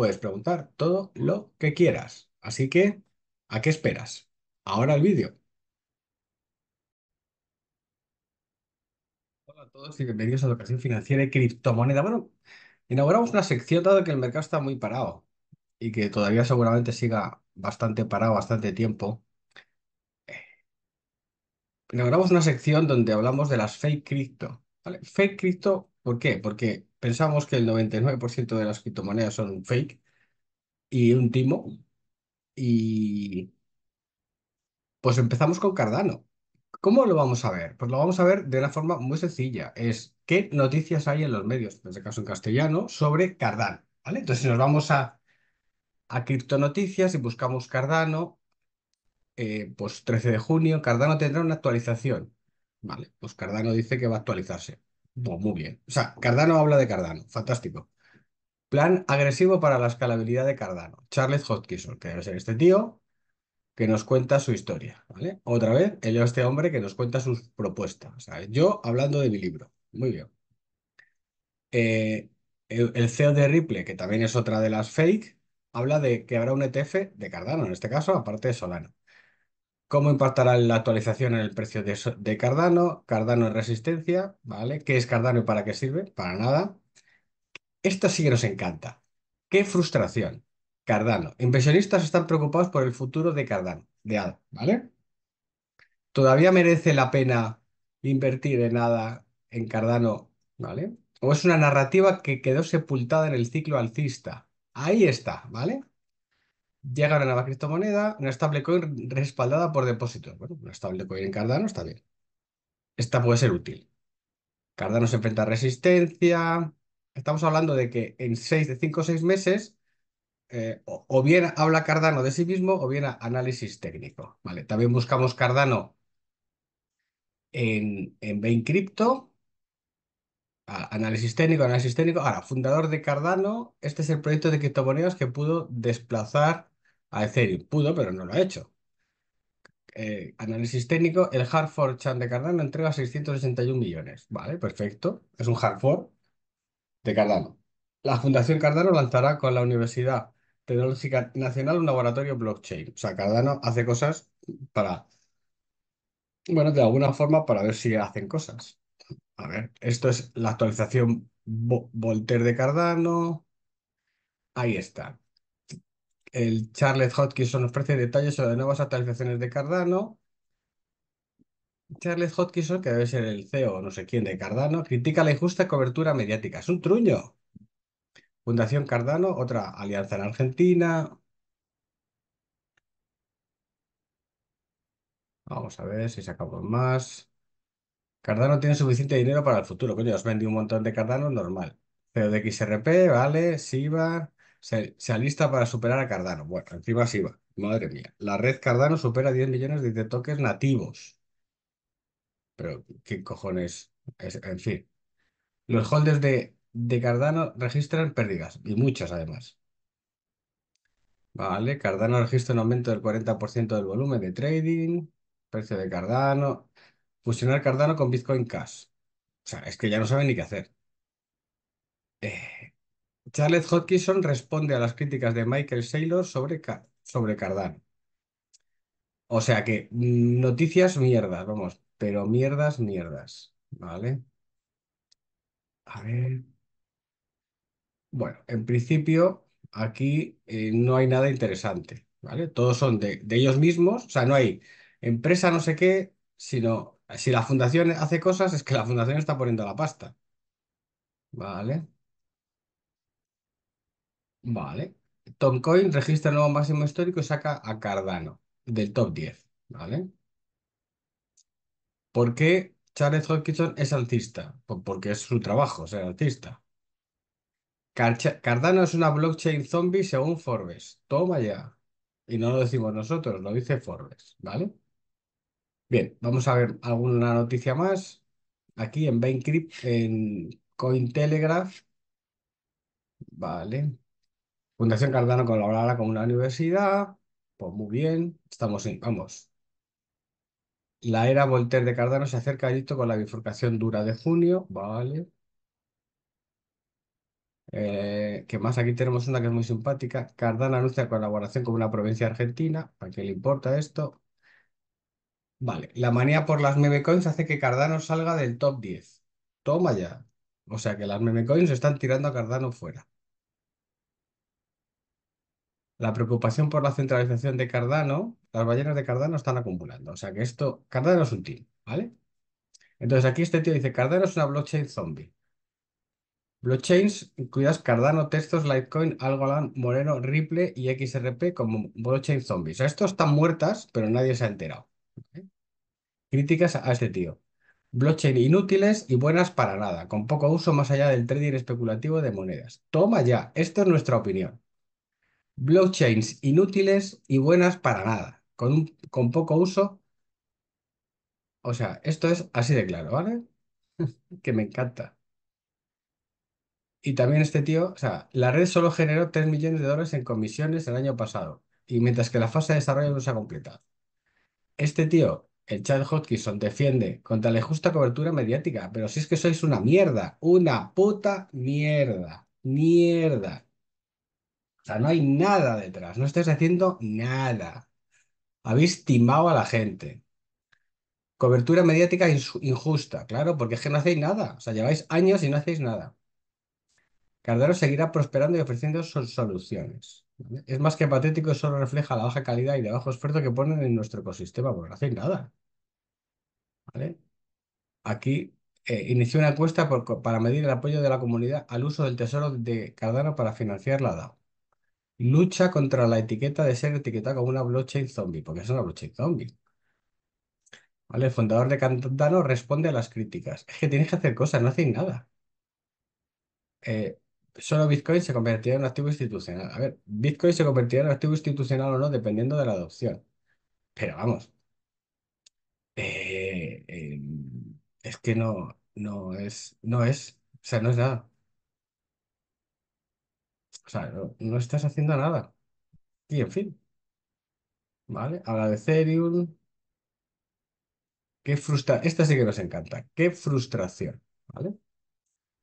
puedes preguntar todo lo que quieras. Así que, ¿a qué esperas? Ahora el vídeo. Hola a todos y bienvenidos a Educación Financiera y Criptomoneda. Bueno, inauguramos una sección dado que el mercado está muy parado y que todavía seguramente siga bastante parado, bastante tiempo. Eh, inauguramos una sección donde hablamos de las fake cripto. Fake cripto, ¿por qué? Porque pensamos que el 99% de las criptomonedas son un fake y un timo. Y pues empezamos con Cardano. ¿Cómo lo vamos a ver? Pues lo vamos a ver de una forma muy sencilla. Es qué noticias hay en los medios, en este caso en castellano, sobre Cardano. ¿vale? Entonces, nos vamos a, a Criptonoticias y buscamos Cardano, eh, pues 13 de junio, Cardano tendrá una actualización. Vale, pues Cardano dice que va a actualizarse muy bien. O sea, Cardano habla de Cardano. Fantástico. Plan agresivo para la escalabilidad de Cardano. Charles Hodgkinson, que debe ser este tío, que nos cuenta su historia. ¿vale? Otra vez, el este hombre que nos cuenta sus propuestas. Yo hablando de mi libro. Muy bien. Eh, el CEO de Ripple, que también es otra de las fake, habla de que habrá un ETF de Cardano, en este caso, aparte de Solano. ¿Cómo impactará la actualización en el precio de, Cardano? Cardano en resistencia, ¿vale? ¿Qué es Cardano y para qué sirve? Para nada. Esto sí que nos encanta. ¡Qué frustración! Cardano. Inversionistas están preocupados por el futuro de Cardano, de Al, ¿vale? ¿Todavía merece la pena invertir en nada en Cardano, ¿vale? ¿O es una narrativa que quedó sepultada en el ciclo alcista? Ahí está, ¿vale? llega una nueva criptomoneda, una stablecoin respaldada por depósitos. Bueno, una stablecoin en Cardano está bien. Esta puede ser útil. Cardano se enfrenta a resistencia. Estamos hablando de que en seis de 5 o 6 meses, eh, o, bien habla Cardano de sí mismo o bien análisis técnico. ¿vale? También buscamos Cardano en, en Bain Crypto Análisis técnico, análisis técnico. Ahora, fundador de Cardano, este es el proyecto de criptomonedas que pudo desplazar a Ethereum. Pudo, pero no lo ha hecho. Eh, análisis técnico, el hard fork Chan de Cardano entrega 681 millones. Vale, perfecto. Es un hard fork de Cardano. La Fundación Cardano lanzará con la Universidad Tecnológica Nacional un laboratorio blockchain. O sea, Cardano hace cosas para, bueno, de alguna forma para ver si hacen cosas. A ver, esto es la actualización Voltaire de Cardano. Ahí está. El Charles Hodgkinson ofrece detalles sobre nuevas actualizaciones de Cardano. Charles Hodgkinson, que debe ser el CEO no sé quién de Cardano, critica la injusta cobertura mediática. Es un truño. Fundación Cardano, otra alianza en Argentina. Vamos a ver si sacamos más. Cardano tiene suficiente dinero para el futuro. Coño, os vendí un montón de Cardano, normal. de XRP, vale, SIBA. Se, se alista para superar a Cardano. Bueno, encima SIBA. Madre mía. La red Cardano supera 10 millones de toques nativos. Pero, ¿qué cojones? en fin. Los holders de, de Cardano registran pérdidas, y muchas además. Vale, Cardano registra un aumento del 40% del volumen de trading. Precio de Cardano. Fusionar Cardano con Bitcoin Cash. O sea, es que ya no saben ni qué hacer. Charlotte eh, Charles Hodgkinson responde a las críticas de Michael Saylor sobre, sobre Cardano. O sea que mm, noticias mierdas, vamos, pero mierdas, mierdas. ¿Vale? A ver. Bueno, en principio aquí eh, no hay nada interesante, ¿vale? Todos son de ellos mismos, o sea, no hay empresa no sé qué, sino si la fundación hace cosas, es que la fundación está poniendo la pasta. Vale, vale. Tomcoin registra nuevo máximo histórico y saca a Cardano del top 10. Vale. ¿Por qué Charles Hodgkinson es alcista? Pues porque es su trabajo ser alcista. Cardano es una blockchain zombie según Forbes. Toma ya. Y no lo decimos nosotros, lo dice Forbes. ¿Vale? Bien, vamos a ver alguna noticia más. Aquí en Baincrypt, en Cointelegraph. Vale. Fundación Cardano colaborará con una universidad. Pues muy bien. Estamos en, vamos. La era Voltaire de Cardano se acerca a esto con la bifurcación dura de junio. Vale. Eh, qué que más? Aquí tenemos una que es muy simpática. Cardano anuncia colaboración con una provincia argentina. para qué le importa esto? Vale, la manía por las memecoins hace que Cardano salga del top 10. Toma ya. O sea que las memecoins están tirando a Cardano fuera. La preocupación por la centralización de Cardano, las ballenas de Cardano están acumulando. O sea que esto, Cardano es un team, ¿vale? Entonces aquí este tío dice, Cardano es una blockchain zombie. Blockchains cuidas Cardano, Textos, Litecoin, Algorand, Moreno, Ripple y XRP como blockchain zombies. O sea, estos están muertas, pero nadie se ha enterado. Críticas a este tío. Blockchain inútiles y buenas para nada, con poco uso más allá del trading especulativo de monedas. Toma ya, Esto es nuestra opinión. Blockchains inútiles y buenas para nada, con, con poco uso. O sea, esto es así de claro, ¿vale? que me encanta. Y también este tío, o sea, la red solo generó 3 millones de dólares en comisiones el año pasado, y mientras que la fase de desarrollo no se ha completado. Este tío el Chad Hodgkinson defiende contra la injusta cobertura mediática, pero si es que sois una mierda, una puta mierda, mierda. O sea, no hay nada detrás, no estáis haciendo nada. Habéis timado a la gente. Cobertura mediática injusta, claro, porque es que no hacéis nada. O sea, lleváis años y no hacéis nada. Cardero seguirá prosperando y ofreciendo soluciones. Es más que patético, solo refleja la baja calidad y de bajo esfuerzo que ponen en nuestro ecosistema, porque no hacen nada. ¿Vale? Aquí eh, inició una encuesta para medir el apoyo de la comunidad al uso del tesoro de Cardano para financiar la DAO. Lucha contra la etiqueta de ser etiquetada como una blockchain zombie, porque es una blockchain zombie. ¿Vale? El fundador de Cardano responde a las críticas. Es que tienes que hacer cosas, no hacen nada. Eh, solo Bitcoin se convertirá en un activo institucional. A ver, Bitcoin se convertirá en un activo institucional o no, dependiendo de la adopción. Pero vamos, eh, eh, es que no, no es, no es, o sea, no es nada. O sea, no, estás haciendo nada. Y en fin, ¿vale? agradecer de un Qué frustra... Esta sí que nos encanta. Qué frustración, ¿vale?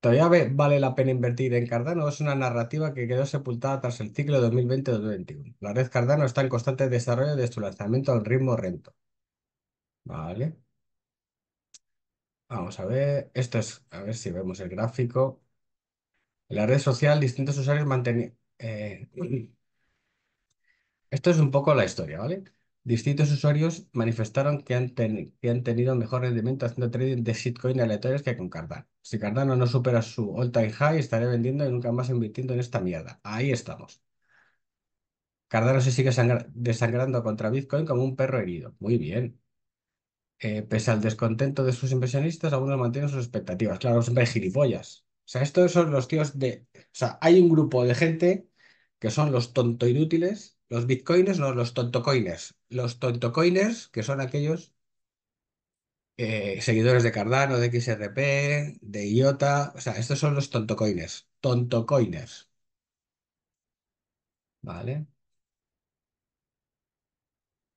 ¿Todavía vale la pena invertir en Cardano? Es una narrativa que quedó sepultada tras el ciclo 2020-2021. La red Cardano está en constante desarrollo desde su lanzamiento al ritmo rento. Vale. Vamos a ver. Esto es, a ver si vemos el gráfico. la red social, distintos usuarios mantienen eh, esto es un poco la historia, ¿vale? Distintos usuarios manifestaron que han, tenido mejor rendimiento haciendo trading de shitcoin aleatorios que con Cardano. Si Cardano no supera su all-time high, estaré vendiendo y nunca más invirtiendo en esta mierda. Ahí estamos. Cardano se sigue desangrando contra Bitcoin como un perro herido. Muy bien. Eh, pese al descontento de sus inversionistas, algunos mantienen sus expectativas. Claro, siempre hay gilipollas. O sea, estos son los tíos de... O sea, hay un grupo de gente que son los tonto inútiles los bitcoins no, los tontocoines Los tontocoines que son aquellos eh, seguidores de Cardano, de XRP, de IOTA. O sea, estos son los tonto Tontocoiners. Vale.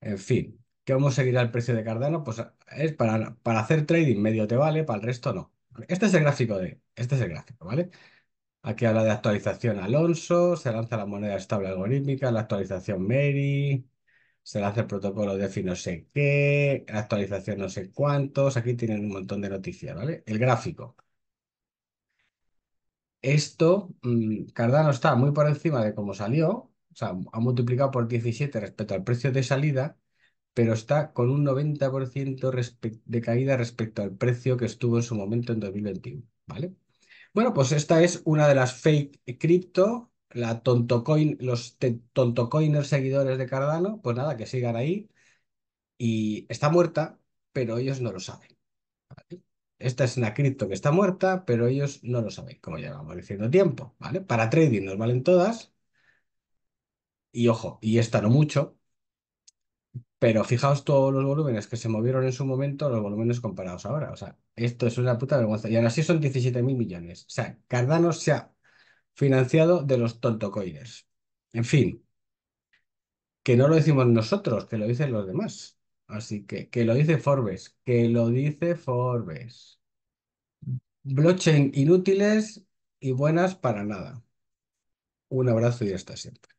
En fin, ¿qué vamos a seguir al precio de Cardano? Pues es para, para hacer trading medio te vale, para el resto no. Este es el gráfico de, este es el gráfico, ¿vale? Aquí habla de actualización Alonso, se lanza la moneda estable algorítmica, la actualización Mary, se lanza el protocolo DeFi no sé qué, la actualización no sé cuántos, aquí tienen un montón de noticias, ¿vale? El gráfico. Esto, mm, Cardano está muy por encima de cómo salió, o sea, ha multiplicado por 17 respecto al precio de salida, pero está con un 90% de caída respecto al precio que estuvo en su momento en 2021, ¿vale? Bueno, pues esta es una de las fake cripto, la tontocoin, los tontocoiners seguidores de Cardano, pues nada, que sigan ahí. Y está muerta, pero ellos no lo saben. Esta es una cripto que está muerta, pero ellos no lo saben, como llevamos diciendo tiempo, ¿vale? Para trading nos valen todas. Y ojo, y esta no mucho, pero fijaos todos los volúmenes que se movieron en su momento, los volúmenes comparados ahora. O sea, esto es una puta vergüenza. Y ahora sí son 17.000 millones. O sea, Cardano se ha financiado de los tontocoides. En fin, que no lo decimos nosotros, que lo dicen los demás. Así que, que lo dice Forbes, que lo dice Forbes. Blockchain inútiles y buenas para nada. Un abrazo y hasta siempre.